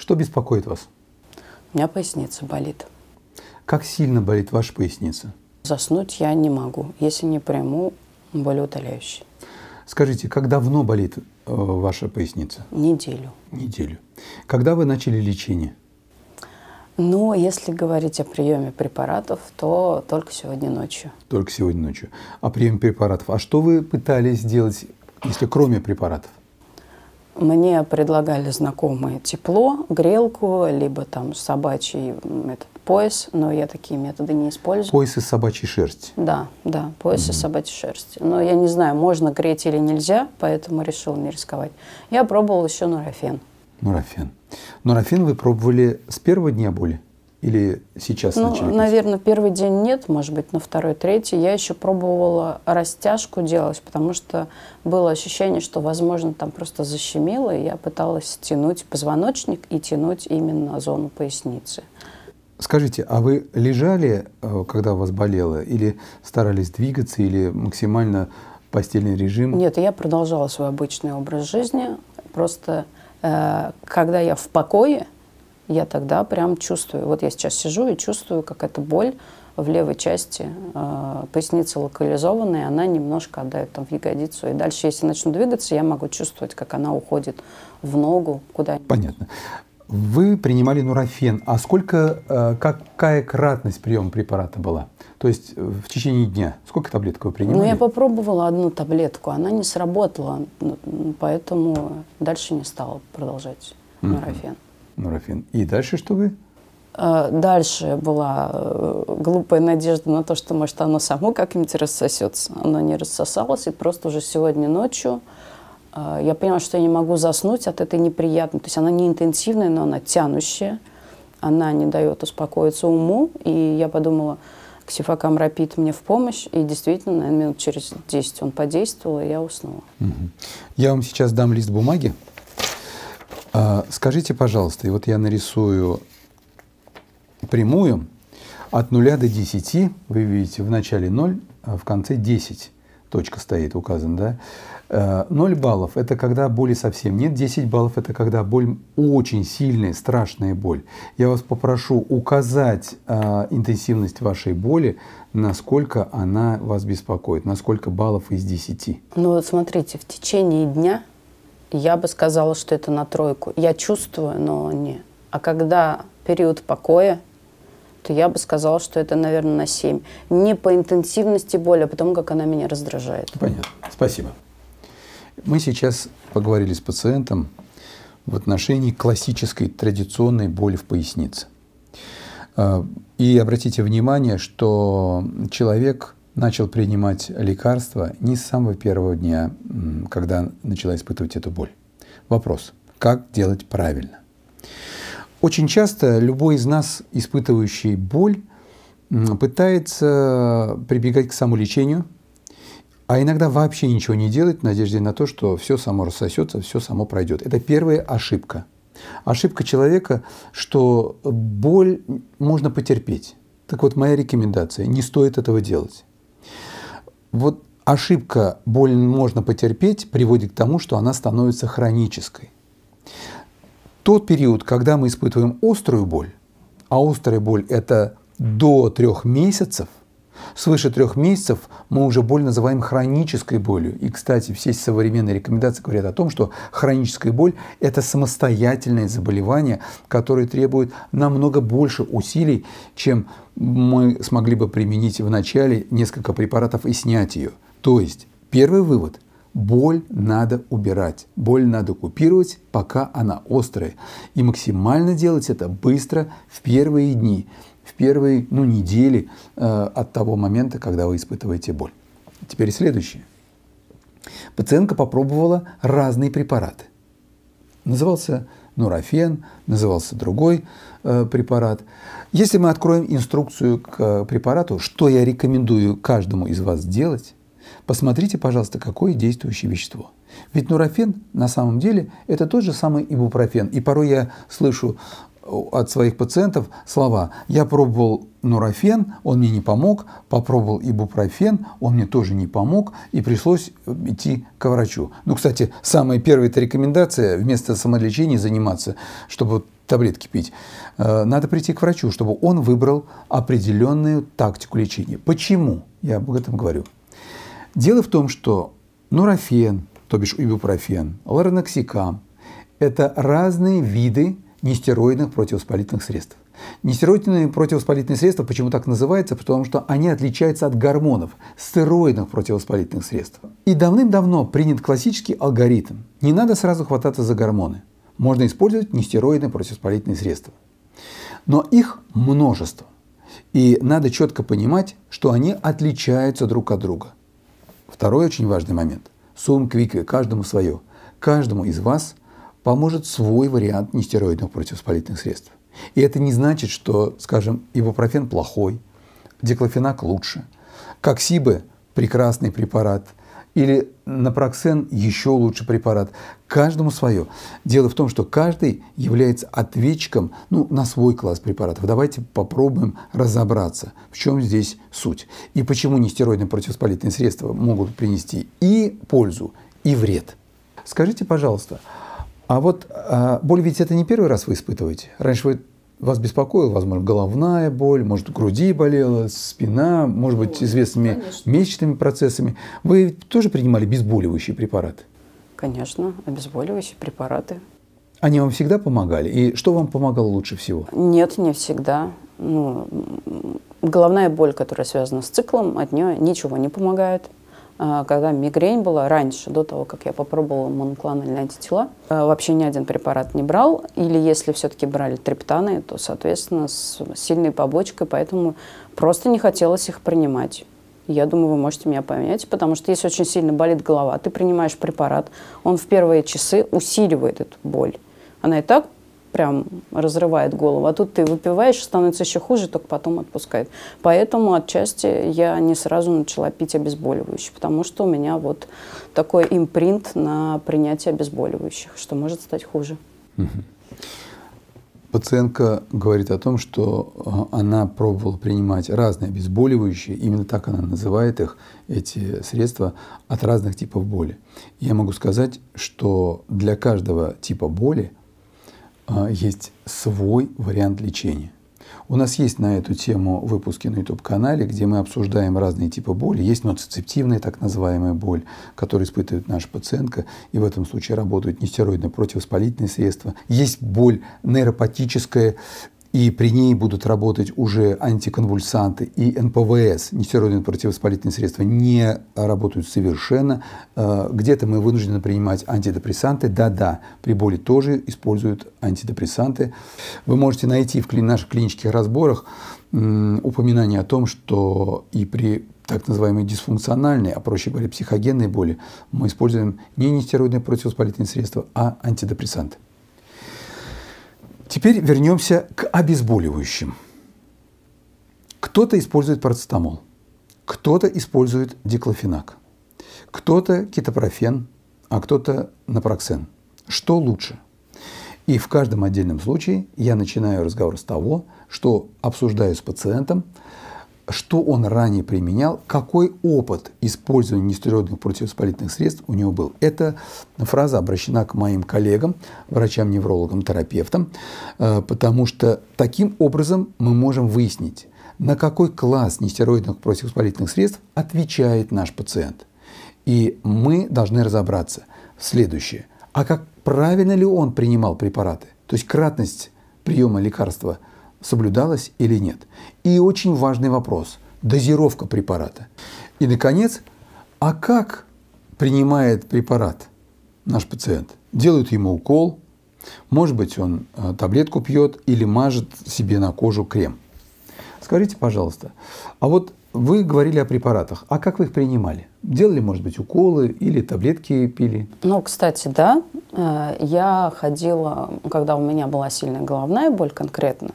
Что беспокоит вас? У меня поясница болит. Как сильно болит ваша поясница? Заснуть я не могу, если не приму болеутоляющий. Скажите, как давно болит э, ваша поясница? Неделю. Неделю. Когда вы начали лечение? Ну, если говорить о приеме препаратов, то только сегодня ночью. Только сегодня ночью. О а приеме препаратов. А что вы пытались сделать, если кроме препаратов? Мне предлагали знакомые тепло, грелку, либо там собачий этот пояс, но я такие методы не использую. Пояс из собачьей шерсти? Да, да, пояс mm-hmm. из собачьей шерсти. Но я не знаю, можно греть или нельзя, поэтому решил не рисковать. Я пробовал еще нурофен. Нурофен. Нурофен вы пробовали с первого дня боли? Или сейчас ну, начали? Наверное, первый день нет, может быть, на второй, третий. Я еще пробовала растяжку делать, потому что было ощущение, что, возможно, там просто защемило, и я пыталась тянуть позвоночник и тянуть именно зону поясницы. Скажите, а вы лежали, э, когда у вас болело, или старались двигаться, или максимально постельный режим? Нет, я продолжала свой обычный образ жизни. Просто э, когда я в покое, я тогда прям чувствую, вот я сейчас сижу и чувствую, как эта боль в левой части э, поясницы локализованная, она немножко отдает там в ягодицу. И дальше, если начну двигаться, я могу чувствовать, как она уходит в ногу куда-нибудь. Понятно. Вы принимали нурофен. А сколько, э, какая кратность приема препарата была? То есть э, в течение дня? Сколько таблеток вы принимали? Ну, я попробовала одну таблетку, она не сработала, поэтому дальше не стала продолжать нурофен. Mm-hmm. Нурофин. И дальше что вы? А, дальше была э, глупая надежда на то, что, может, оно само как-нибудь рассосется. Оно не рассосалось, и просто уже сегодня ночью а, я поняла, что я не могу заснуть от этой неприятной. То есть она не интенсивная, но она тянущая. Она не дает успокоиться уму. И я подумала, ксифакам рапид мне в помощь. И действительно, наверное, минут через 10 он подействовал, и я уснула. Угу. Я вам сейчас дам лист бумаги. А, скажите, пожалуйста, и вот я нарисую прямую от 0 до 10, вы видите, в начале 0, а в конце 10 точка стоит указана, да? 0 э, баллов – это когда боли совсем нет, 10 баллов – это когда боль очень сильная, страшная боль. Я вас попрошу указать э, интенсивность вашей боли, насколько она вас беспокоит, насколько баллов из 10. Ну вот смотрите, в течение дня я бы сказала, что это на тройку. Я чувствую, но не. А когда период покоя, то я бы сказала, что это, наверное, на 7. Не по интенсивности боли, а потому как она меня раздражает. Понятно. Спасибо. Мы сейчас поговорили с пациентом в отношении классической традиционной боли в пояснице. Э, и обратите внимание, что человек – начал принимать лекарства не с самого первого дня, когда начала испытывать эту боль. Вопрос, как делать правильно? Очень часто любой из нас, испытывающий боль, пытается прибегать к самолечению, а иногда вообще ничего не делать в надежде на то, что все само рассосется, все само пройдет. Это первая ошибка. Ошибка человека, что боль можно потерпеть. Так вот, моя рекомендация – не стоит этого делать. Вот ошибка боль можно потерпеть приводит к тому, что она становится хронической. Тот период, когда мы испытываем острую боль, а острая боль – это до трех месяцев – Свыше трех месяцев мы уже боль называем хронической болью. И, кстати, все современные рекомендации говорят о том, что хроническая боль – это самостоятельное заболевание, которое требует намного больше усилий, чем мы смогли бы применить в начале несколько препаратов и снять ее. То есть, первый вывод – Боль надо убирать, боль надо купировать, пока она острая. И максимально делать это быстро в первые дни первые, ну, недели э, от того момента, когда вы испытываете боль. Теперь следующее. Пациентка попробовала разные препараты. Назывался нурофен, назывался другой э, препарат. Если мы откроем инструкцию к препарату, что я рекомендую каждому из вас делать, посмотрите, пожалуйста, какое действующее вещество. Ведь нурофен на самом деле это тот же самый ибупрофен. И порой я слышу от своих пациентов слова «я пробовал нурофен, он мне не помог, попробовал ибупрофен, он мне тоже не помог, и пришлось э, идти к врачу». Ну, кстати, самая первая -то рекомендация – вместо самолечения заниматься, чтобы таблетки пить, э, надо прийти к врачу, чтобы он выбрал определенную тактику лечения. Почему я об этом говорю? Дело в том, что нурофен, то бишь ибупрофен, лароноксикам – это разные виды нестероидных противовоспалительных средств. Нестероидные противовоспалительные средства почему так называются? Потому что они отличаются от гормонов, стероидных противовоспалительных средств. И давным-давно принят классический алгоритм. Не надо сразу хвататься за гормоны. Можно использовать нестероидные противовоспалительные средства. Но их множество. И надо четко понимать, что они отличаются друг от друга. Второй очень важный момент. Сум квикве, каждому свое. Каждому из вас поможет свой вариант нестероидных противовоспалительных средств. И это не значит, что, скажем, ибупрофен плохой, диклофенак лучше, коксибы – прекрасный препарат, или напроксен – еще лучший препарат. Каждому свое. Дело в том, что каждый является ответчиком ну, на свой класс препаратов. Давайте попробуем разобраться, в чем здесь суть. И почему нестероидные противовоспалительные средства могут принести и пользу, и вред. Скажите, пожалуйста, а вот а, боль ведь это не первый раз вы испытываете. Раньше вы вас беспокоила, возможно, головная боль, может, груди болела, спина, может ну, быть, известными конечно. месячными процессами. Вы тоже принимали обезболивающие препараты? Конечно, обезболивающие препараты. Они вам всегда помогали? И что вам помогало лучше всего? Нет, не всегда. Ну, головная боль, которая связана с циклом, от нее ничего не помогает. А, когда мигрень была раньше, до того, как я попробовала моноклональные антитела, а, вообще ни один препарат не брал. Или если все-таки брали триптаны, то, соответственно, с сильной побочкой, поэтому просто не хотелось их принимать. Я думаю, вы можете меня понять, потому что если очень сильно болит голова, ты принимаешь препарат, он в первые часы усиливает эту боль. Она и так прям разрывает голову. А тут ты выпиваешь, становится еще хуже, только потом отпускает. Поэтому отчасти я не сразу начала пить обезболивающие, потому что у меня вот такой импринт на принятие обезболивающих, что может стать хуже. Пациентка говорит о том, что а, она пробовала принимать разные обезболивающие, именно так она называет их, эти средства, от разных типов боли. Я могу сказать, что для каждого типа боли а, есть свой вариант лечения. У нас есть на эту тему выпуски на YouTube-канале, где мы обсуждаем разные типы боли. Есть ноцицептивная так называемая боль, которую испытывает наша пациентка, и в этом случае работают нестероидные противовоспалительные средства. Есть боль нейропатическая, и при ней будут работать уже антиконвульсанты и НПВС, нестероидные противовоспалительные средства, не работают совершенно. Э, где-то мы вынуждены принимать антидепрессанты. Да-да, при боли тоже используют антидепрессанты. Вы можете найти в наших клинических разборах упоминание о том, что и при так называемой дисфункциональной, а проще говоря, психогенной боли, мы используем не нестероидные противовоспалительные средства, а антидепрессанты. Теперь вернемся к обезболивающим. Кто-то использует парацетамол, кто-то использует диклофенак, кто-то кетопрофен, а кто-то напроксен. Что лучше? И в каждом отдельном случае я начинаю разговор с того, что обсуждаю с пациентом, что он ранее применял, какой опыт использования нестероидных противовоспалительных средств у него был. Эта фраза обращена к моим коллегам, врачам-неврологам, терапевтам, э, потому что таким образом мы можем выяснить, на какой класс нестероидных противовоспалительных средств отвечает наш пациент. И мы должны разобраться в следующее. А как правильно ли он принимал препараты? То есть кратность приема лекарства – соблюдалась или нет. И очень важный вопрос – дозировка препарата. И, наконец, а как принимает препарат наш пациент? Делают ему укол, может быть, он э, таблетку пьет или мажет себе на кожу крем. Скажите, пожалуйста, а вот вы говорили о препаратах. А как вы их принимали? Делали, может быть, уколы или таблетки пили? Ну, кстати, да. Э, я ходила, когда у меня была сильная головная боль конкретно,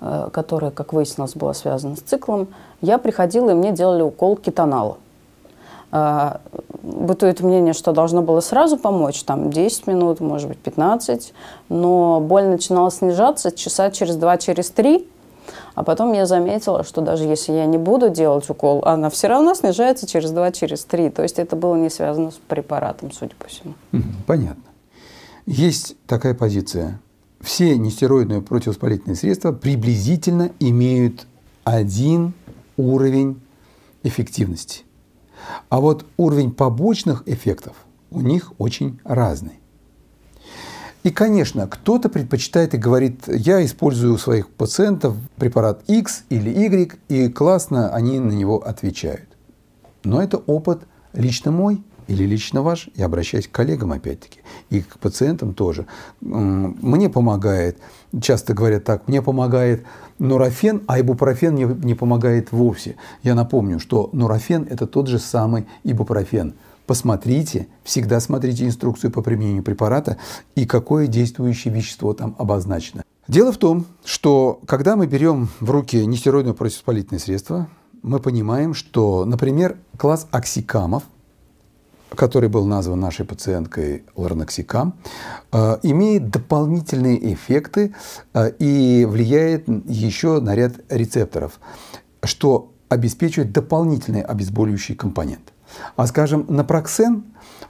Э, которая, как выяснилось, была связана с циклом, я приходила и мне делали укол кетонала. Э, бытует мнение, что должно было сразу помочь, там 10 минут, может быть 15, но боль начинала снижаться часа через 2, через 3, а потом я заметила, что даже если я не буду делать укол, она все равно снижается через 2, через 3. То есть это было не связано с препаратом, судя по всему. Понятно. Есть такая позиция все нестероидные противовоспалительные средства приблизительно имеют один уровень эффективности. А вот уровень побочных эффектов у них очень разный. И, конечно, кто-то предпочитает и говорит, я использую у своих пациентов препарат X или Y, и классно они на него отвечают. Но это опыт лично мой – или лично ваш, я обращаюсь к коллегам опять-таки, и к пациентам тоже. Мне помогает, часто говорят так, мне помогает нурофен, а ибупрофен не, не помогает вовсе. Я напомню, что нурофен – это тот же самый ибупрофен. Посмотрите, всегда смотрите инструкцию по применению препарата и какое действующее вещество там обозначено. Дело в том, что когда мы берем в руки нестероидное противовоспалительное средство, мы понимаем, что, например, класс оксикамов – который был назван нашей пациенткой ларноксикам, э, имеет дополнительные эффекты э, и влияет еще на ряд рецепторов, что обеспечивает дополнительный обезболивающий компонент. А, скажем, напроксен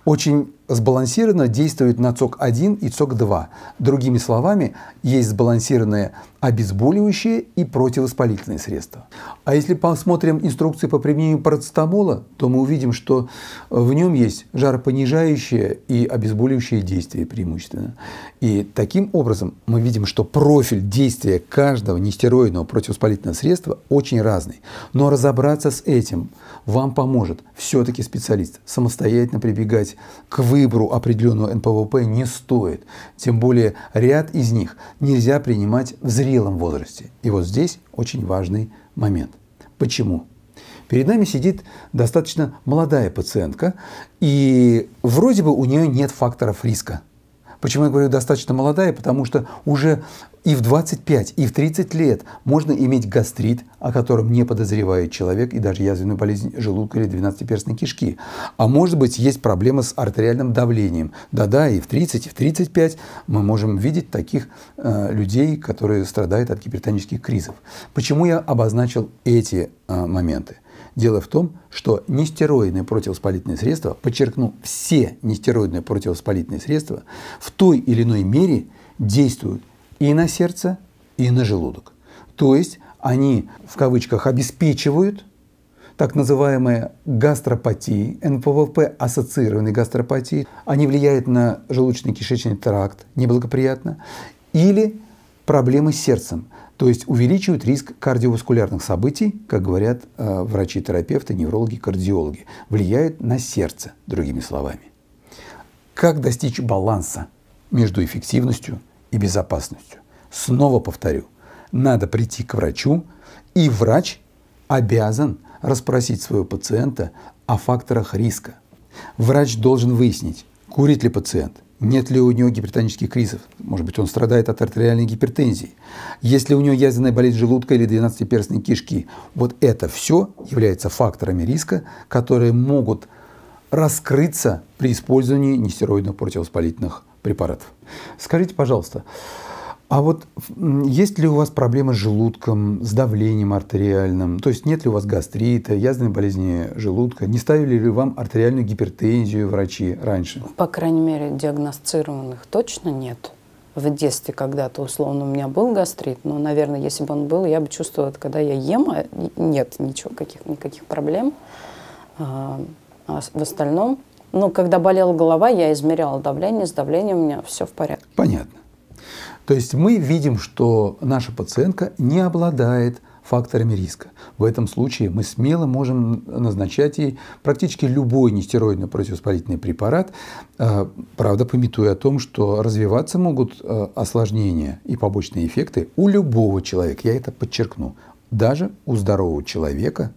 очень сбалансированно действует на ЦОК-1 и ЦОК-2. Другими словами, есть сбалансированные обезболивающие и противовоспалительные средства. А если посмотрим инструкции по применению парацетамола, то мы увидим, что в нем есть жаропонижающее и обезболивающее действие преимущественно. И таким образом мы видим, что профиль действия каждого нестероидного противовоспалительного средства очень разный. Но разобраться с этим вам поможет все-таки специалист. Самостоятельно прибегать к выбору выбору определенного НПВП не стоит. Тем более ряд из них нельзя принимать в зрелом возрасте. И вот здесь очень важный момент. Почему? Перед нами сидит достаточно молодая пациентка, и вроде бы у нее нет факторов риска Почему я говорю достаточно молодая? Потому что уже и в 25, и в 30 лет можно иметь гастрит, о котором не подозревает человек, и даже язвенную болезнь желудка или 12-перстной кишки. А может быть, есть проблемы с артериальным давлением. Да-да, и в 30, и в 35 мы можем видеть таких э, людей, которые страдают от гипертонических кризов. Почему я обозначил эти э, моменты? Дело в том, что нестероидные противовоспалительные средства, подчеркну, все нестероидные противовоспалительные средства в той или иной мере действуют и на сердце, и на желудок. То есть они, в кавычках, обеспечивают так называемые гастропатии, НПВП ассоциированные гастропатии, они влияют на желудочно-кишечный тракт неблагоприятно, или проблемы с сердцем то есть увеличивают риск кардиоваскулярных событий, как говорят э, врачи-терапевты, неврологи, кардиологи, влияют на сердце, другими словами. Как достичь баланса между эффективностью и безопасностью? Снова повторю, надо прийти к врачу, и врач обязан расспросить своего пациента о факторах риска. Врач должен выяснить, курит ли пациент – нет ли у него гипертонических кризов? Может быть, он страдает от артериальной гипертензии. Есть ли у него язвенная болезнь желудка или 12-перстной кишки. Вот это все является факторами риска, которые могут раскрыться при использовании нестероидных противовоспалительных препаратов. Скажите, пожалуйста, а вот есть ли у вас проблемы с желудком, с давлением артериальным? То есть нет ли у вас гастрита, язвенной болезни желудка? Не ставили ли вам артериальную гипертензию врачи раньше? По крайней мере, диагностированных точно нет. В детстве когда-то, условно, у меня был гастрит, но, наверное, если бы он был, я бы чувствовала, когда я ем, а нет ничего, каких, никаких проблем. А, а в остальном, ну, когда болела голова, я измеряла давление, с давлением у меня все в порядке. Понятно. То есть мы видим, что наша пациентка не обладает факторами риска. В этом случае мы смело можем назначать ей практически любой нестероидный противовоспалительный препарат, э, правда, пометуя о том, что развиваться могут э, осложнения и побочные эффекты у любого человека, я это подчеркну, даже у здорового человека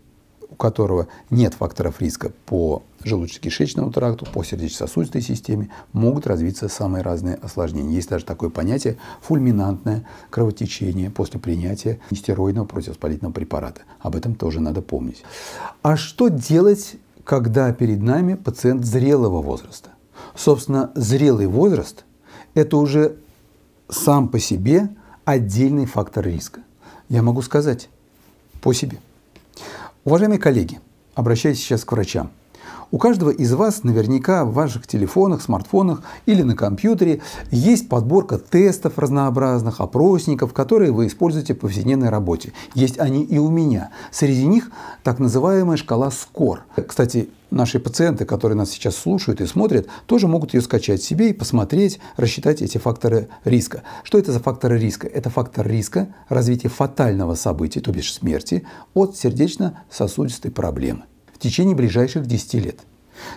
у которого нет факторов риска по желудочно-кишечному тракту, по сердечно-сосудистой системе, могут развиться самые разные осложнения. Есть даже такое понятие фульминантное кровотечение после принятия нестероидного противовоспалительного препарата. Об этом тоже надо помнить. А что делать, когда перед нами пациент зрелого возраста? Собственно, зрелый возраст – это уже сам по себе отдельный фактор риска. Я могу сказать по себе – Уважаемые коллеги, обращаюсь сейчас к врачам. У каждого из вас наверняка в ваших телефонах, смартфонах или на компьютере есть подборка тестов разнообразных, опросников, которые вы используете в повседневной работе. Есть они и у меня. Среди них так называемая шкала СКОР. Кстати, наши пациенты, которые нас сейчас слушают и смотрят, тоже могут ее скачать себе и посмотреть, рассчитать эти факторы риска. Что это за факторы риска? Это фактор риска развития фатального события, то бишь смерти, от сердечно-сосудистой проблемы течение ближайших 10 лет.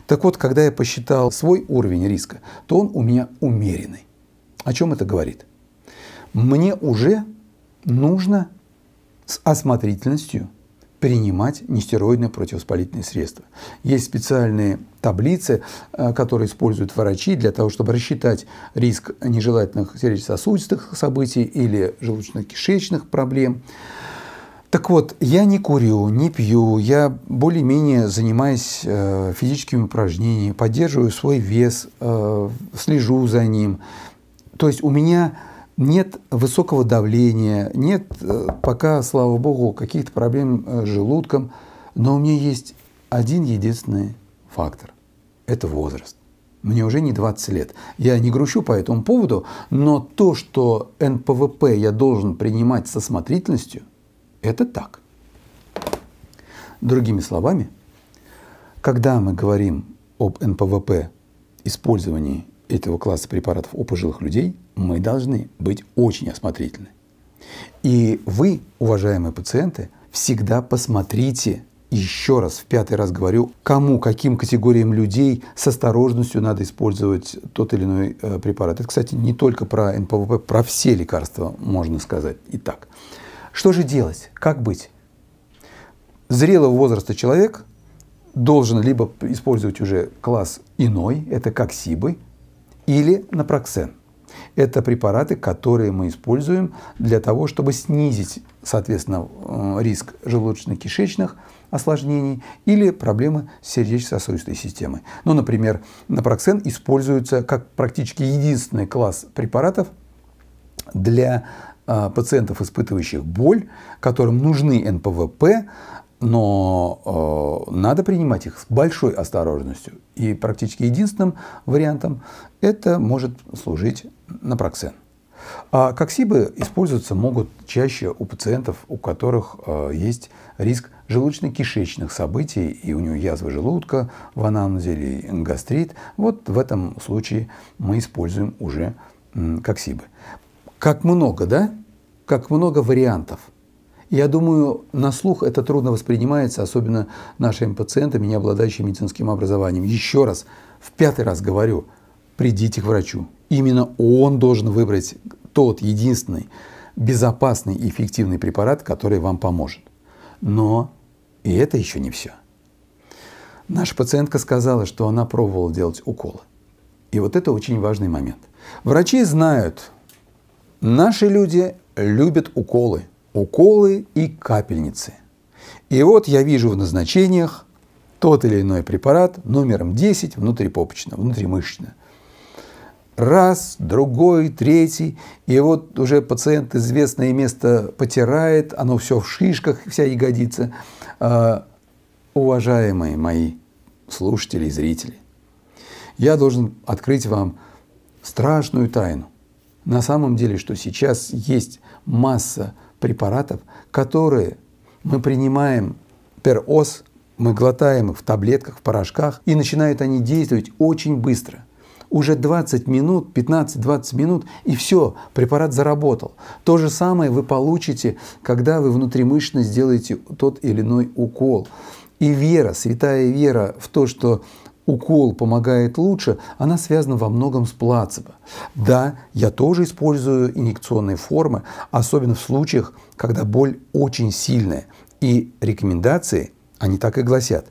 Так вот, когда я посчитал свой уровень риска, то он у меня умеренный. О чем это говорит? Мне уже нужно с осмотрительностью принимать нестероидные противовоспалительные средства. Есть специальные таблицы, э, которые используют врачи для того, чтобы рассчитать риск нежелательных сердечно-сосудистых событий или желудочно-кишечных проблем. Так вот, я не курю, не пью, я более-менее занимаюсь э, физическими упражнениями, поддерживаю свой вес, э, слежу за ним. То есть у меня нет высокого давления, нет э, пока, слава богу, каких-то проблем э, с желудком, но у меня есть один единственный фактор – это возраст. Мне уже не 20 лет. Я не грущу по этому поводу, но то, что НПВП я должен принимать со смотрительностью – это так. Другими словами, когда мы говорим об НПВП использовании этого класса препаратов у пожилых людей, мы должны быть очень осмотрительны. И вы, уважаемые пациенты, всегда посмотрите, еще раз, в пятый раз говорю, кому, каким категориям людей с осторожностью надо использовать тот или иной э, препарат. Это, кстати, не только про НПВП, про все лекарства можно сказать и так. Что же делать? Как быть? Зрелого возраста человек должен либо использовать уже класс иной, это как или напроксен. Это препараты, которые мы используем для того, чтобы снизить, соответственно, э, риск желудочно-кишечных осложнений или проблемы с сердечно-сосудистой системой. Ну, например, напроксен используется как практически единственный класс препаратов для а, пациентов, испытывающих боль, которым нужны НПВП, но э, надо принимать их с большой осторожностью. И практически единственным вариантом это может служить напроксен. А коксибы используются могут чаще у пациентов, у которых э, есть риск желудочно-кишечных событий, и у него язва желудка в анамнезе или гастрит. Вот в этом случае мы используем уже коксибы. Как много, да? Как много вариантов. Я думаю, на слух это трудно воспринимается, особенно нашими пациентами, не обладающими медицинским образованием. Еще раз, в пятый раз говорю, придите к врачу. Именно он должен выбрать тот единственный безопасный и эффективный препарат, который вам поможет. Но и это еще не все. Наша пациентка сказала, что она пробовала делать уколы. И вот это очень важный момент. Врачи знают, Наши люди любят уколы. Уколы и капельницы. И вот я вижу в назначениях тот или иной препарат номером 10 внутрипопочно, внутримышечно. Раз, другой, третий. И вот уже пациент известное место потирает, оно все в шишках, вся ягодица. А, уважаемые мои слушатели и зрители, я должен открыть вам страшную тайну на самом деле, что сейчас есть масса препаратов, которые мы принимаем per мы глотаем их в таблетках, в порошках, и начинают они действовать очень быстро. Уже 20 минут, 15-20 минут, и все, препарат заработал. То же самое вы получите, когда вы внутримышечно сделаете тот или иной укол. И вера, святая вера в то, что укол помогает лучше, она связана во многом с плацебо. Да, я тоже использую инъекционные формы, особенно в случаях, когда боль очень сильная. И рекомендации, они так и гласят,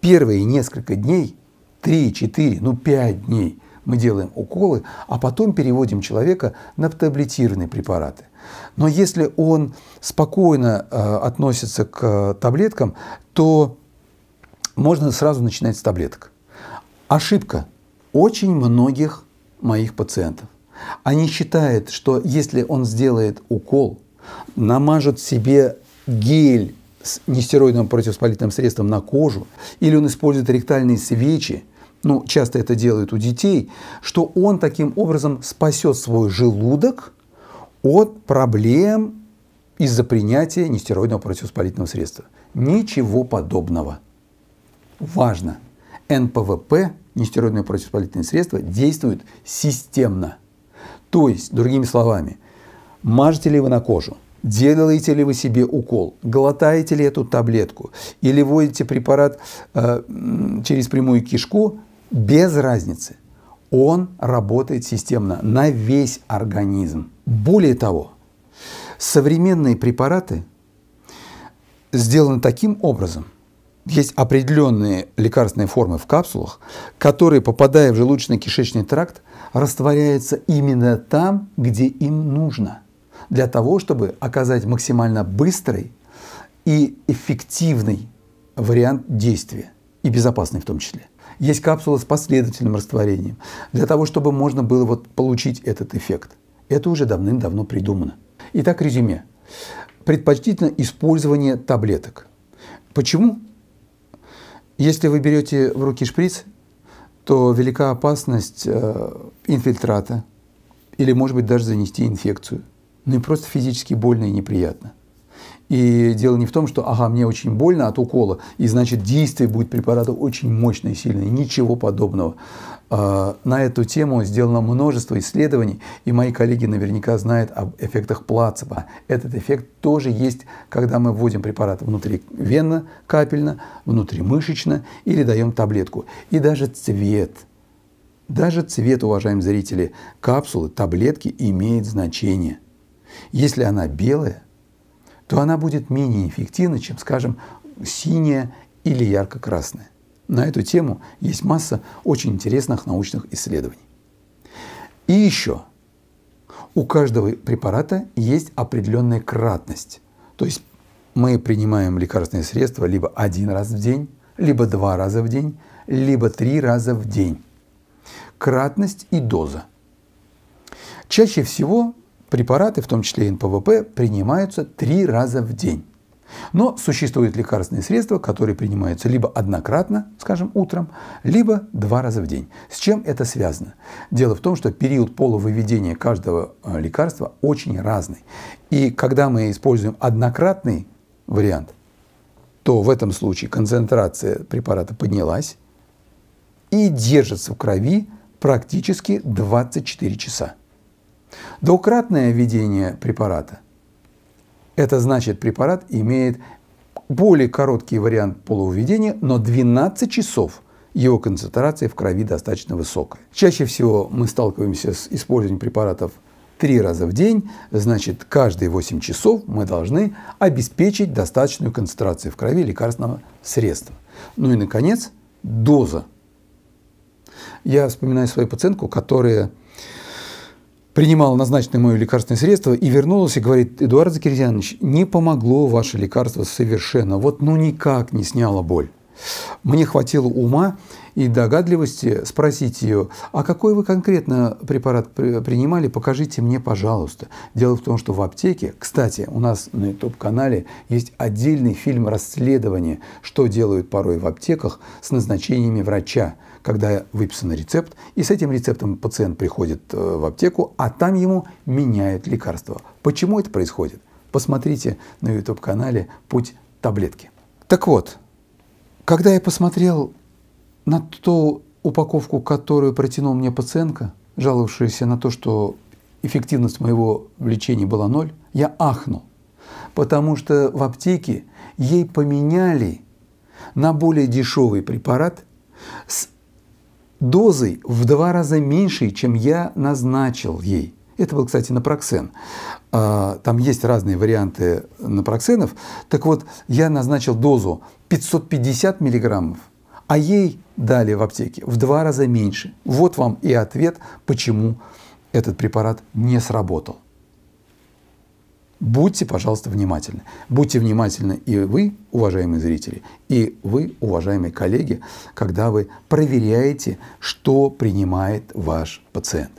первые несколько дней, 3, 4, ну 5 дней мы делаем уколы, а потом переводим человека на таблетированные препараты. Но если он спокойно э, относится к э, таблеткам, то можно сразу начинать с таблеток. Ошибка очень многих моих пациентов. Они считают, что если он сделает укол, намажет себе гель с нестероидным противовоспалительным средством на кожу, или он использует ректальные свечи, ну, часто это делают у детей, что он таким образом спасет свой желудок от проблем из-за принятия нестероидного противовоспалительного средства. Ничего подобного. Важно – НПВП, нестероидные противовоспалительные средства действуют системно. То есть, другими словами, мажете ли вы на кожу, делаете ли вы себе укол, глотаете ли эту таблетку или вводите препарат э, через прямую кишку, без разницы. Он работает системно на весь организм. Более того, современные препараты сделаны таким образом – есть определенные лекарственные формы в капсулах, которые, попадая в желудочно-кишечный тракт, растворяются именно там, где им нужно, для того, чтобы оказать максимально быстрый и эффективный вариант действия, и безопасный в том числе. Есть капсулы с последовательным растворением, для того, чтобы можно было вот получить этот эффект. Это уже давным-давно придумано. Итак, резюме. Предпочтительно использование таблеток. Почему? Если вы берете в руки шприц, то велика опасность э, инфильтрата или, может быть, даже занести инфекцию. Ну и просто физически больно и неприятно. И дело не в том, что, ага, мне очень больно от укола, и значит действие будет препарата очень мощное и сильное. Ничего подобного. А, на эту тему сделано множество исследований, и мои коллеги наверняка знают об эффектах плацебо. Этот эффект тоже есть, когда мы вводим препарат внутривенно, капельно, внутримышечно или даем таблетку. И даже цвет, даже цвет, уважаемые зрители, капсулы, таблетки имеет значение. Если она белая – то она будет менее эффективна, чем, скажем, синяя или ярко-красная. На эту тему есть масса очень интересных научных исследований. И еще, у каждого препарата есть определенная кратность. То есть мы принимаем лекарственные средства либо один раз в день, либо два раза в день, либо три раза в день. Кратность и доза. Чаще всего Препараты, в том числе НПВП, принимаются три раза в день. Но существуют лекарственные средства, которые принимаются либо однократно, скажем, утром, либо два раза в день. С чем это связано? Дело в том, что период полувыведения каждого а, лекарства очень разный. И когда мы используем однократный вариант, то в этом случае концентрация препарата поднялась и держится в крови практически 24 часа. Двукратное введение препарата – это значит, препарат имеет более короткий вариант полувведения, но 12 часов его концентрация в крови достаточно высокая. Чаще всего мы сталкиваемся с использованием препаратов три раза в день, значит, каждые 8 часов мы должны обеспечить достаточную концентрацию в крови лекарственного средства. Ну и, наконец, доза. Я вспоминаю свою пациентку, которая принимала назначенное мое лекарственное средство и вернулась и говорит, Эдуард Закирьянович, не помогло ваше лекарство совершенно, вот ну никак не сняло боль. Мне хватило ума и догадливости спросить ее, а какой вы конкретно препарат принимали, покажите мне, пожалуйста. Дело в том, что в аптеке, кстати, у нас на YouTube-канале есть отдельный фильм расследования, что делают порой в аптеках с назначениями врача когда выписан рецепт, и с этим рецептом пациент приходит э, в аптеку, а там ему меняют лекарство. Почему это происходит? Посмотрите на YouTube-канале «Путь таблетки». Так вот, когда я посмотрел на ту упаковку, которую протянул мне пациентка, жаловавшаяся на то, что эффективность моего лечения была ноль, я ахнул, потому что в аптеке ей поменяли на более дешевый препарат с дозой в два раза меньшей, чем я назначил ей. Это был, кстати, напроксен. А, там есть разные варианты напроксенов. Так вот, я назначил дозу 550 миллиграммов, а ей дали в аптеке в два раза меньше. Вот вам и ответ, почему этот препарат не сработал. Будьте, пожалуйста, внимательны. Будьте внимательны и вы, уважаемые зрители, и вы, уважаемые коллеги, когда вы проверяете, что принимает ваш пациент.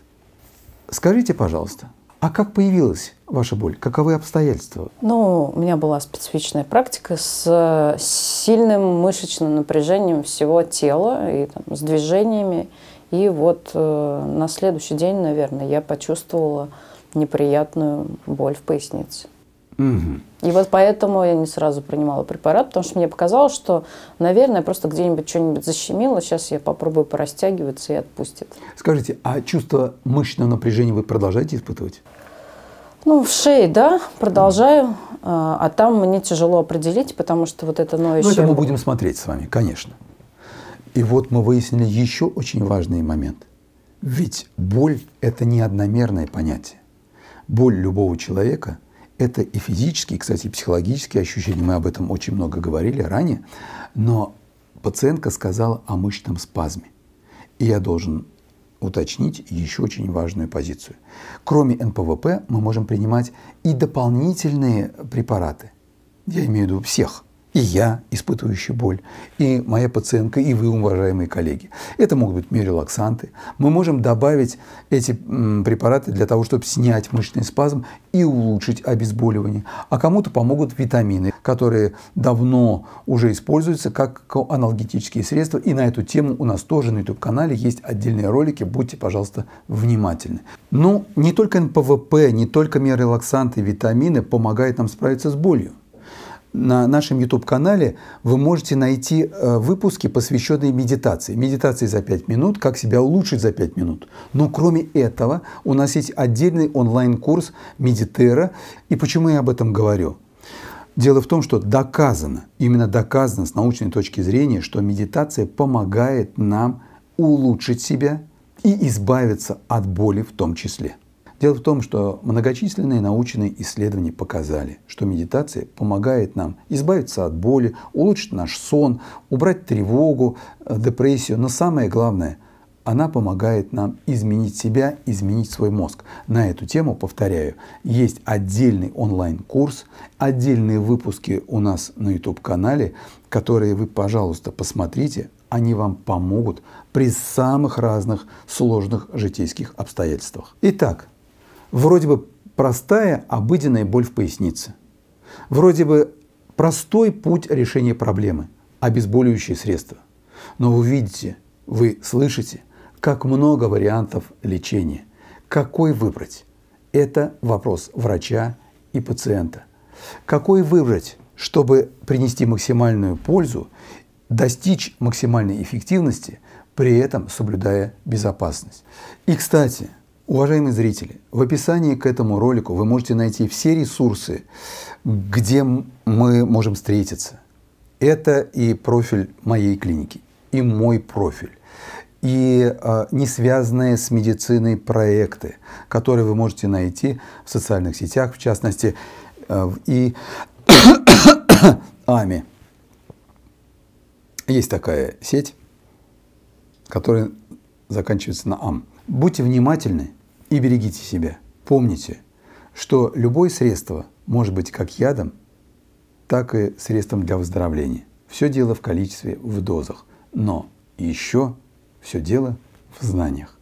Скажите, пожалуйста, а как появилась ваша боль? Каковы обстоятельства? Ну, у меня была специфичная практика с э, сильным мышечным напряжением всего тела и там, с движениями. И вот э, на следующий день, наверное, я почувствовала неприятную боль в пояснице. Угу. И вот поэтому я не сразу принимала препарат, потому что мне показалось, что, наверное, просто где-нибудь что-нибудь защемило. Сейчас я попробую порастягиваться и отпустит. Скажите, а чувство мышечного напряжения вы продолжаете испытывать? Ну, в шее, да, продолжаю. Угу. А, а там мне тяжело определить, потому что вот это ну, ноющее... Ну, это мы будем смотреть с вами, конечно. И вот мы выяснили еще очень важный момент. Ведь боль – это не одномерное понятие боль любого человека – это и физические, кстати, и психологические ощущения. Мы об этом очень много говорили ранее. Но пациентка сказала о мышечном спазме. И я должен уточнить еще очень важную позицию. Кроме НПВП мы можем принимать и дополнительные препараты. Я имею в виду всех – и я, испытывающий боль, и моя пациентка, и вы, уважаемые коллеги. Это могут быть миорелаксанты. Мы можем добавить эти препараты для того, чтобы снять мышечный спазм и улучшить обезболивание. А кому-то помогут витамины, которые давно уже используются как аналгетические средства. И на эту тему у нас тоже на YouTube-канале есть отдельные ролики. Будьте, пожалуйста, внимательны. Но не только НПВП, не только миорелаксанты и витамины помогают нам справиться с болью на нашем YouTube-канале вы можете найти э, выпуски, посвященные медитации. Медитации за 5 минут, как себя улучшить за 5 минут. Но кроме этого у нас есть отдельный онлайн-курс медитера. И почему я об этом говорю? Дело в том, что доказано, именно доказано с научной точки зрения, что медитация помогает нам улучшить себя и избавиться от боли в том числе. Дело в том, что многочисленные научные исследования показали, что медитация помогает нам избавиться от боли, улучшить наш сон, убрать тревогу, э, депрессию. Но самое главное, она помогает нам изменить себя, изменить свой мозг. На эту тему, повторяю, есть отдельный онлайн-курс, отдельные выпуски у нас на YouTube-канале, которые вы, пожалуйста, посмотрите. Они вам помогут при самых разных сложных житейских обстоятельствах. Итак, Вроде бы простая, обыденная боль в пояснице. Вроде бы простой путь решения проблемы – обезболивающие средства. Но вы видите, вы слышите, как много вариантов лечения. Какой выбрать? Это вопрос врача и пациента. Какой выбрать, чтобы принести максимальную пользу, достичь максимальной эффективности, при этом соблюдая безопасность? И, кстати, Уважаемые зрители, в описании к этому ролику вы можете найти все ресурсы, где мы можем встретиться. Это и профиль моей клиники, и мой профиль, и э, не связанные с медициной проекты, которые вы можете найти в социальных сетях, в частности, э, и АМИ. Есть такая сеть, которая заканчивается на АМ. Будьте внимательны – и берегите себя. Помните, что любое средство может быть как ядом, так и средством для выздоровления. Все дело в количестве, в дозах. Но еще все дело в знаниях.